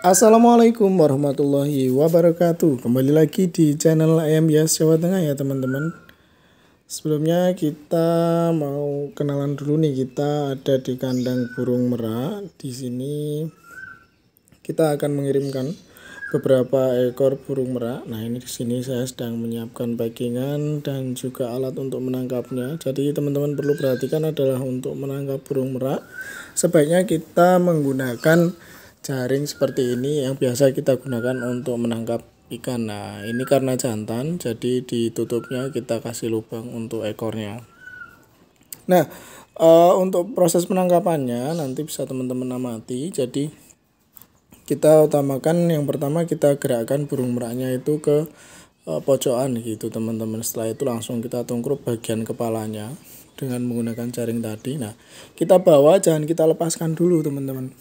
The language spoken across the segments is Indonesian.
Assalamualaikum warahmatullahi wabarakatuh Kembali lagi di channel Ayam Bias Jawa Tengah ya teman-teman Sebelumnya kita mau kenalan dulu nih Kita ada di kandang burung merak Di sini kita akan mengirimkan beberapa ekor burung merak Nah ini di sini saya sedang menyiapkan packingan dan juga alat untuk menangkapnya Jadi teman-teman perlu perhatikan adalah untuk menangkap burung merak Sebaiknya kita menggunakan Jaring seperti ini yang biasa kita gunakan untuk menangkap ikan. Nah, ini karena jantan, jadi ditutupnya kita kasih lubang untuk ekornya. Nah, e, untuk proses penangkapannya nanti bisa teman-teman amati. Jadi kita utamakan yang pertama kita gerakkan burung meraknya itu ke e, pojokan gitu, teman-teman. Setelah itu langsung kita tungkrup bagian kepalanya dengan menggunakan jaring tadi. Nah, kita bawa jangan kita lepaskan dulu teman-teman.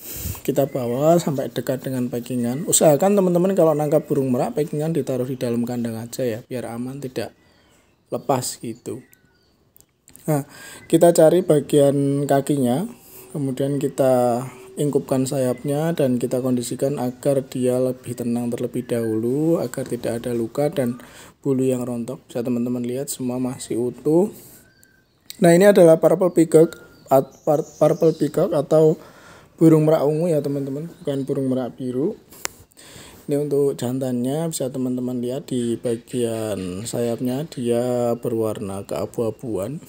Kita bawa sampai dekat dengan packingan. Usahakan teman-teman kalau nangkap burung merak packingan ditaruh di dalam kandang aja ya, biar aman tidak lepas gitu. Nah, kita cari bagian kakinya, kemudian kita ingkupkan sayapnya dan kita kondisikan agar dia lebih tenang terlebih dahulu agar tidak ada luka dan bulu yang rontok. Bisa teman-teman lihat semua masih utuh. Nah ini adalah purple peacock, purple peacock atau burung merak ungu ya teman-teman, bukan burung merak biru. Ini untuk jantannya bisa teman-teman lihat di bagian sayapnya dia berwarna keabu-abuan.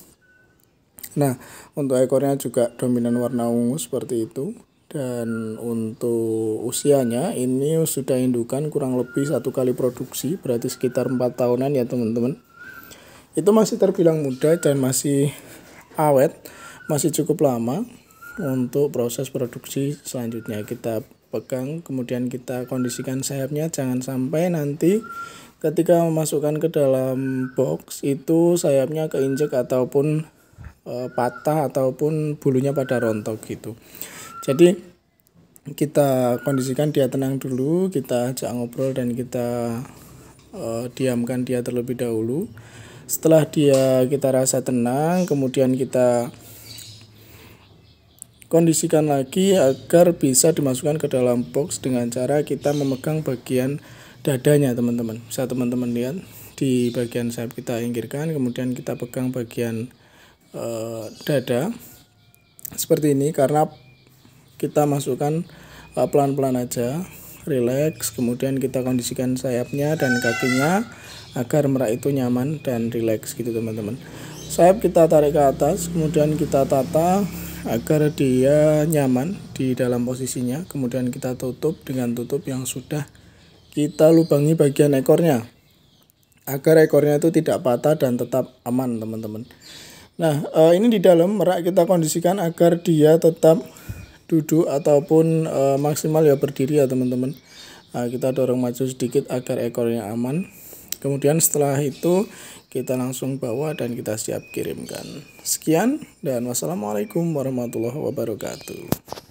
Nah untuk ekornya juga dominan warna ungu seperti itu. Dan untuk usianya ini sudah indukan kurang lebih satu kali produksi berarti sekitar 4 tahunan ya teman-teman itu masih terbilang muda dan masih awet masih cukup lama untuk proses produksi selanjutnya kita pegang kemudian kita kondisikan sayapnya jangan sampai nanti ketika memasukkan ke dalam box itu sayapnya keinjek ataupun e, patah ataupun bulunya pada rontok gitu jadi kita kondisikan dia tenang dulu kita ajak ngobrol dan kita e, diamkan dia terlebih dahulu setelah dia kita rasa tenang kemudian kita kondisikan lagi agar bisa dimasukkan ke dalam box dengan cara kita memegang bagian dadanya teman-teman bisa teman-teman lihat di bagian sayap kita inggirkan kemudian kita pegang bagian uh, dada seperti ini karena kita masukkan eh, pelan-pelan uh, aja rileks kemudian kita kondisikan sayapnya dan kakinya agar merak itu nyaman dan rileks gitu teman-teman sayap kita tarik ke atas kemudian kita tata agar dia nyaman di dalam posisinya kemudian kita tutup dengan tutup yang sudah kita lubangi bagian ekornya agar ekornya itu tidak patah dan tetap aman teman-teman nah eh, ini di dalam merak kita kondisikan agar dia tetap duduk ataupun e, maksimal ya berdiri ya teman-teman nah, kita dorong maju sedikit agar ekornya aman kemudian setelah itu kita langsung bawa dan kita siap kirimkan sekian dan wassalamualaikum warahmatullahi wabarakatuh